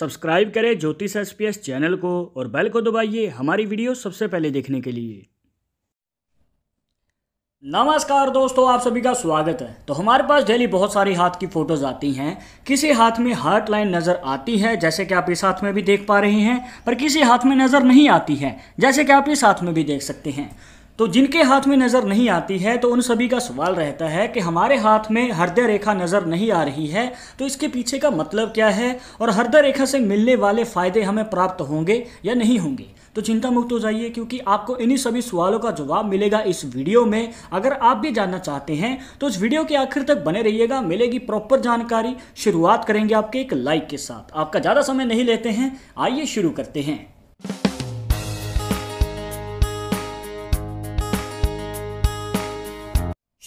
subscribe करें ज्योतिष SPS channel को और बेल को दबाइए हमारी वीडियो सबसे पहले देखने के लिए नमस्कार दोस्तों आप सभी का स्वागत है तो हमारे पास डेली बहुत सारी हाथ की फ़ोटोज़ आती हैं किसी हाथ में हार्ट लाइन नज़र आती है जैसे कि आप इस हाथ में भी देख पा रहे हैं पर किसी हाथ में नज़र नहीं आती है जैसे कि आप इस हाथ में भी देख सकते हैं तो जिनके हाथ में नज़र नहीं आती है तो उन सभी का सवाल रहता है कि हमारे हाथ में हृदय रेखा नज़र नहीं आ रही है तो इसके पीछे का मतलब क्या है और हृदय रेखा से मिलने वाले फ़ायदे हमें प्राप्त होंगे या नहीं होंगे तो चिंता मुक्त हो जाइए क्योंकि आपको इन्हीं सभी सवालों का जवाब मिलेगा इस वीडियो में अगर आप भी जानना चाहते हैं तो इस वीडियो के आखिर तक बने रहिएगा मिलेगी प्रॉपर जानकारी शुरुआत करेंगे आपके एक लाइक के साथ आपका ज़्यादा समय नहीं लेते हैं आइए शुरू करते हैं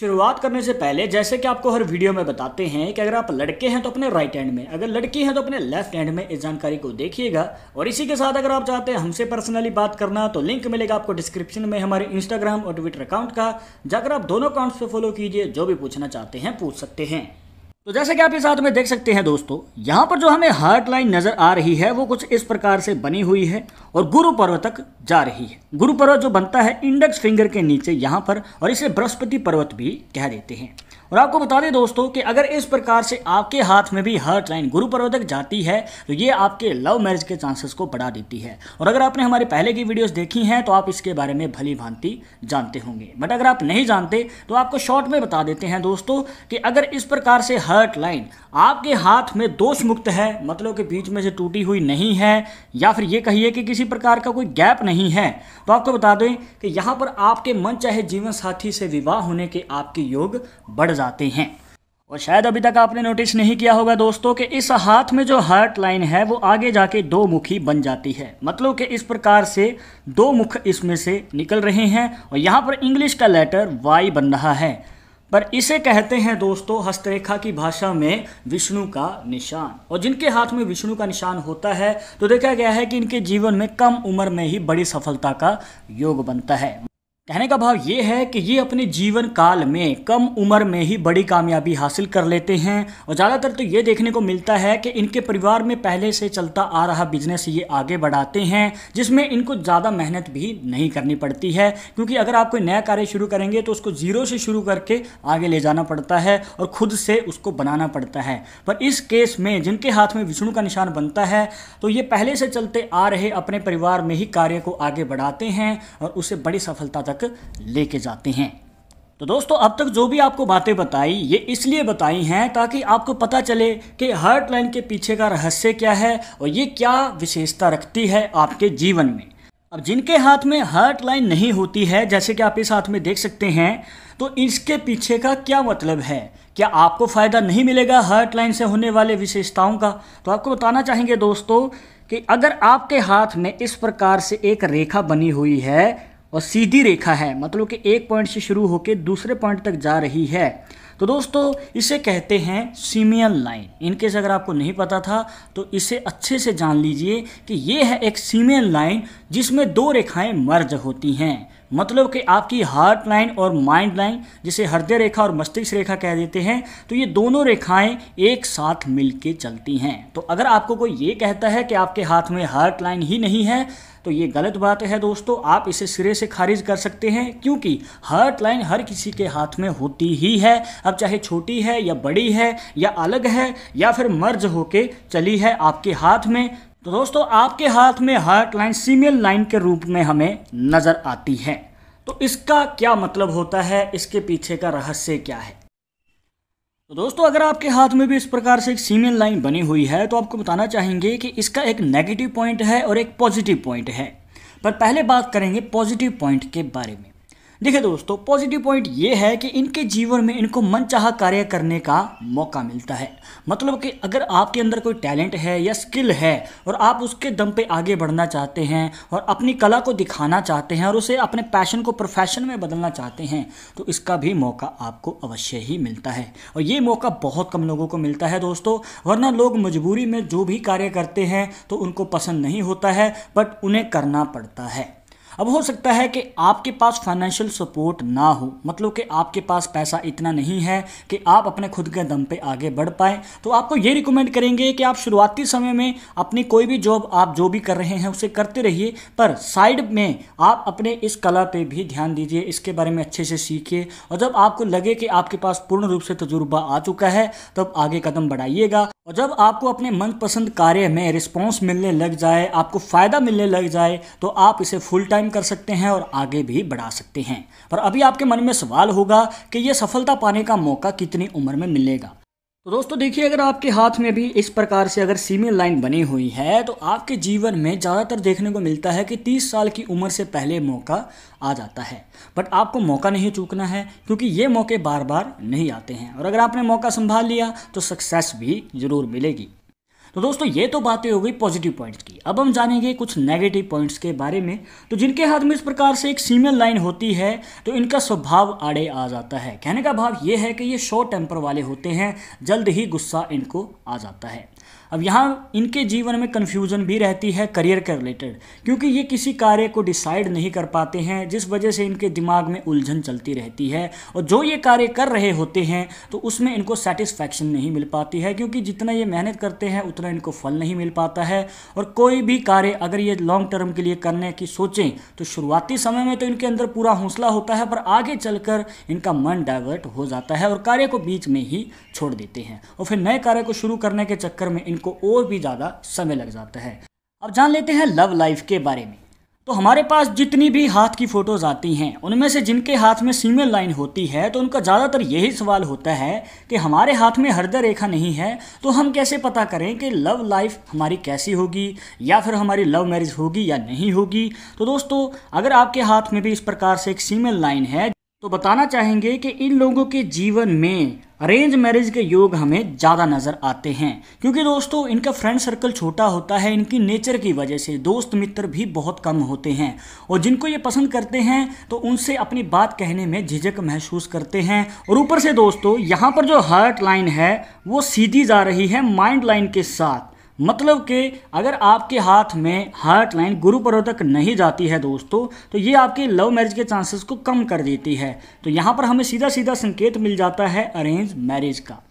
शुरुआत करने से पहले जैसे कि आपको हर वीडियो में बताते हैं कि अगर आप लड़के हैं तो अपने राइट हैंड में अगर लड़की हैं तो अपने लेफ्ट हैंड में इस जानकारी को देखिएगा और इसी के साथ अगर आप चाहते हैं हमसे पर्सनली बात करना तो लिंक मिलेगा आपको डिस्क्रिप्शन में हमारे इंस्टाग्राम और ट्विटर अकाउंट का जाकर आप दोनों अकाउंट्स पर फॉलो कीजिए जो भी पूछना चाहते हैं पूछ सकते हैं तो जैसे कि आप इस हाथ में देख सकते हैं दोस्तों यहाँ पर जो हमें हार्ट लाइन नज़र आ रही है वो कुछ इस प्रकार से बनी हुई है और गुरु पर्वत तक जा रही है गुरु पर्वत जो बनता है इंडेक्स फिंगर के नीचे यहाँ पर और इसे बृहस्पति पर्वत भी कह देते हैं और आपको बता दें दोस्तों कि अगर इस प्रकार से आपके हाथ में भी हर्ट लाइन गुरु पर्व तक जाती है तो ये आपके लव मैरिज के चांसेस को बढ़ा देती है और अगर आपने हमारे पहले की वीडियोस देखी हैं तो आप इसके बारे में भली भांति जानते होंगे बट अगर आप नहीं जानते तो आपको शॉर्ट में बता देते हैं दोस्तों कि अगर इस प्रकार से हर्ट लाइन आपके हाथ में दोष मुक्त है मतलब कि बीच में से टूटी हुई नहीं है या फिर ये कहिए कि किसी प्रकार का कोई गैप नहीं है तो आपको बता दें कि यहाँ पर आपके मन चाहे जीवन साथी से विवाह होने के आपके योग बढ़ जाते हैं और शायद अभी तक आपने नोटिस नहीं किया होगा दोस्तों कि इस हाथ में जो हार्ट लाइन है वो आगे जाके दो मुखी बन जाती है मतलब कि इस प्रकार से दो मुख इसमें से निकल रहे हैं और यहाँ पर इंग्लिश का लेटर वाई बन रहा है पर इसे कहते हैं दोस्तों हस्तरेखा की भाषा में विष्णु का निशान और जिनके हाथ में विष्णु का निशान होता है तो देखा गया है कि इनके जीवन में कम उम्र में ही बड़ी सफलता का योग बनता है कहने का भाव ये है कि ये अपने जीवन काल में कम उम्र में ही बड़ी कामयाबी हासिल कर लेते हैं और ज़्यादातर तो ये देखने को मिलता है कि इनके परिवार में पहले से चलता आ रहा बिजनेस ये आगे बढ़ाते हैं जिसमें इनको ज़्यादा मेहनत भी नहीं करनी पड़ती है क्योंकि अगर आप कोई नया कार्य शुरू करेंगे तो उसको ज़ीरो से शुरू करके आगे ले जाना पड़ता है और ख़ुद से उसको बनाना पड़ता है पर इस केस में जिनके हाथ में विष्णु का निशान बनता है तो ये पहले से चलते आ रहे अपने परिवार में ही कार्य को आगे बढ़ाते हैं और उसे बड़ी सफलता तक लेके जाते हैं तो दोस्तों अब तक जो भी आपको बातें बताई ये इसलिए बताई हैं ताकि आपको पता चले कि हार्ट लाइन के पीछे का रहस्य क्या है और ये क्या विशेषता रखती है आपके जीवन में अब जिनके हाथ में हार्ट लाइन नहीं होती है जैसे कि आप इस हाथ में देख सकते हैं तो इसके पीछे का क्या मतलब है क्या आपको फ़ायदा नहीं मिलेगा हार्ट लाइन से होने वाले विशेषताओं का तो आपको बताना चाहेंगे दोस्तों कि अगर आपके हाथ में इस प्रकार से एक रेखा बनी हुई है और सीधी रेखा है मतलब कि एक पॉइंट से शुरू होकर दूसरे पॉइंट तक जा रही है तो दोस्तों इसे कहते हैं सीमियन लाइन इनकेस अगर आपको नहीं पता था तो इसे अच्छे से जान लीजिए कि ये है एक सीमियन लाइन जिसमें दो रेखाएं मर्ज होती हैं मतलब कि आपकी हार्ट लाइन और माइंड लाइन जिसे हृदय रेखा और मस्तिष्क रेखा कह देते हैं तो ये दोनों रेखाएं एक साथ मिलके चलती हैं तो अगर आपको कोई ये कहता है कि आपके हाथ में हार्ट लाइन ही नहीं है तो ये गलत बात है दोस्तों आप इसे सिरे से खारिज कर सकते हैं क्योंकि हार्ट लाइन हर किसी के हाथ में होती ही है अब चाहे छोटी है या बड़ी है या अलग है या फिर मर्ज होके चली है आपके हाथ में तो दोस्तों आपके हाथ में हार्ट लाइन सीमेल लाइन के रूप में हमें नज़र आती है तो इसका क्या मतलब होता है इसके पीछे का रहस्य क्या है तो दोस्तों अगर आपके हाथ में भी इस प्रकार से एक सीमेल लाइन बनी हुई है तो आपको बताना चाहेंगे कि इसका एक नेगेटिव पॉइंट है और एक पॉजिटिव पॉइंट है पर पहले बात करेंगे पॉजिटिव पॉइंट के बारे में देखिए दोस्तों पॉजिटिव पॉइंट ये है कि इनके जीवन में इनको मनचाहा कार्य करने का मौका मिलता है मतलब कि अगर आपके अंदर कोई टैलेंट है या स्किल है और आप उसके दम पे आगे बढ़ना चाहते हैं और अपनी कला को दिखाना चाहते हैं और उसे अपने पैशन को प्रोफेशन में बदलना चाहते हैं तो इसका भी मौका आपको अवश्य ही मिलता है और ये मौका बहुत कम लोगों को मिलता है दोस्तों वरना लोग मजबूरी में जो भी कार्य करते हैं तो उनको पसंद नहीं होता है बट उन्हें करना पड़ता है अब हो सकता है कि आपके पास फाइनेंशियल सपोर्ट ना हो मतलब कि आपके पास पैसा इतना नहीं है कि आप अपने खुद के दम पे आगे बढ़ पाए तो आपको ये रिकमेंड करेंगे कि आप शुरुआती समय में अपनी कोई भी जॉब आप जो भी कर रहे हैं उसे करते रहिए पर साइड में आप अपने इस कला पर भी ध्यान दीजिए इसके बारे में अच्छे से सीखिए और जब आपको लगे कि आपके पास पूर्ण रूप से तजुर्बा आ चुका है तब तो आगे कदम बढ़ाइएगा और जब आपको अपने मनपसंद कार्य में रिस्पॉन्स मिलने लग जाए आपको फ़ायदा मिलने लग जाए तो आप इसे फुल टाइम कर सकते हैं और आगे भी बढ़ा सकते हैं पर अभी आपके मन में सवाल होगा कि यह सफलता पाने का मौका कितनी उम्र में मिलेगा तो दोस्तों देखिए अगर आपके हाथ में भी इस प्रकार से अगर सीमेल लाइन बनी हुई है तो आपके जीवन में ज़्यादातर देखने को मिलता है कि 30 साल की उम्र से पहले मौका आ जाता है बट आपको मौका नहीं चूकना है क्योंकि ये मौके बार बार नहीं आते हैं और अगर आपने मौका संभाल लिया तो सक्सेस भी ज़रूर मिलेगी तो दोस्तों ये तो बातें हो गई पॉजिटिव पॉइंट्स की अब हम जानेंगे कुछ नेगेटिव पॉइंट्स के बारे में तो जिनके हाथ में इस प्रकार से एक सीमेल लाइन होती है तो इनका स्वभाव आड़े आ जाता है कहने का भाव ये है कि ये शॉर्ट टेम्पर वाले होते हैं जल्द ही गुस्सा इनको आ जाता है अब यहाँ इनके जीवन में कन्फ्यूज़न भी रहती है करियर के रिलेटेड क्योंकि ये किसी कार्य को डिसाइड नहीं कर पाते हैं जिस वजह से इनके दिमाग में उलझन चलती रहती है और जो ये कार्य कर रहे होते हैं तो उसमें इनको सेटिस्फैक्शन नहीं मिल पाती है क्योंकि जितना ये मेहनत करते हैं उतना इनको फल नहीं मिल पाता है और कोई भी कार्य अगर ये लॉन्ग टर्म के लिए करने की सोचें तो शुरुआती समय में तो इनके अंदर पूरा हौसला होता है पर आगे चलकर इनका मन डाइवर्ट हो जाता है और कार्य को बीच में ही छोड़ देते हैं और फिर नए कार्य को शुरू करने के चक्कर में इन को और भी ज़्यादा समय लग जाता है अब जान लेते हैं लव लाइफ के बारे में तो हमारे पास जितनी भी हाथ की फ़ोटोज़ आती हैं उनमें से जिनके हाथ में सीमेल लाइन होती है तो उनका ज़्यादातर यही सवाल होता है कि हमारे हाथ में हृदय रेखा नहीं है तो हम कैसे पता करें कि लव लाइफ हमारी कैसी होगी या फिर हमारी लव मैरिज होगी या नहीं होगी तो दोस्तों अगर आपके हाथ में भी इस प्रकार से एक सीमेल लाइन है तो बताना चाहेंगे कि इन लोगों के जीवन में अरेंज मैरिज के योग हमें ज़्यादा नज़र आते हैं क्योंकि दोस्तों इनका फ्रेंड सर्कल छोटा होता है इनकी नेचर की वजह से दोस्त मित्र भी बहुत कम होते हैं और जिनको ये पसंद करते हैं तो उनसे अपनी बात कहने में झिझक महसूस करते हैं और ऊपर से दोस्तों यहाँ पर जो हार्ट लाइन है वो सीधी जा रही है माइंड लाइन के साथ मतलब कि अगर आपके हाथ में हार्ट लाइन गुरु पर्व तक नहीं जाती है दोस्तों तो ये आपके लव मैरिज के चांसेस को कम कर देती है तो यहाँ पर हमें सीधा सीधा संकेत मिल जाता है अरेंज मैरिज का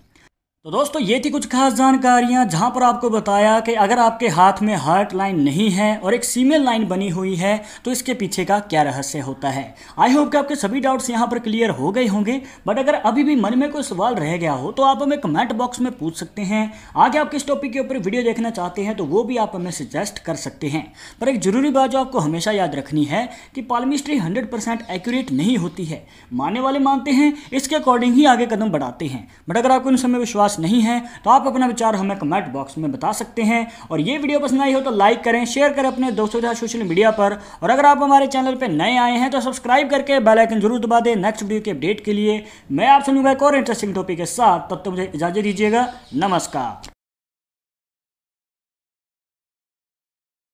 तो दोस्तों ये थी कुछ खास जानकारियां जहां पर आपको बताया कि अगर आपके हाथ में हार्ट लाइन नहीं है और एक सीमेल लाइन बनी हुई है तो इसके पीछे का क्या रहस्य होता है आई होप कि आपके सभी डाउट्स यहाँ पर क्लियर हो गए होंगे बट अगर अभी भी मन में कोई सवाल रह गया हो तो आप हमें कमेंट बॉक्स में पूछ सकते हैं आगे आप किस टॉपिक के ऊपर वीडियो देखना चाहते हैं तो वो भी आप हमें सजेस्ट कर सकते हैं पर एक ज़रूरी बात जो आपको हमेशा याद रखनी है कि पालमिस्ट्री हंड्रेड परसेंट एक्यूरेट नहीं होती है मानने वाले मानते हैं इसके अकॉर्डिंग ही आगे कदम बढ़ाते हैं बट अगर आपको इन समय विश्वास पास नहीं है तो आप अपना विचार हमें कमेंट बॉक्स में बता सकते हैं और ये वीडियो पसंद आई हो तो लाइक करें शेयर करें अपने दोस्तों के साथ सोशल मीडिया पर और अगर आप हमारे चैनल पर नए आए हैं तो सब्सक्राइब करके बेलाइकन जरूर दबा दें नेक्स्ट वीडियो की अपडेट के लिए मैं आप सुनूंगा एक और इंटरेस्टिंग टॉपिक के साथ तब तक तो मुझे इजाज़त दीजिएगा नमस्कार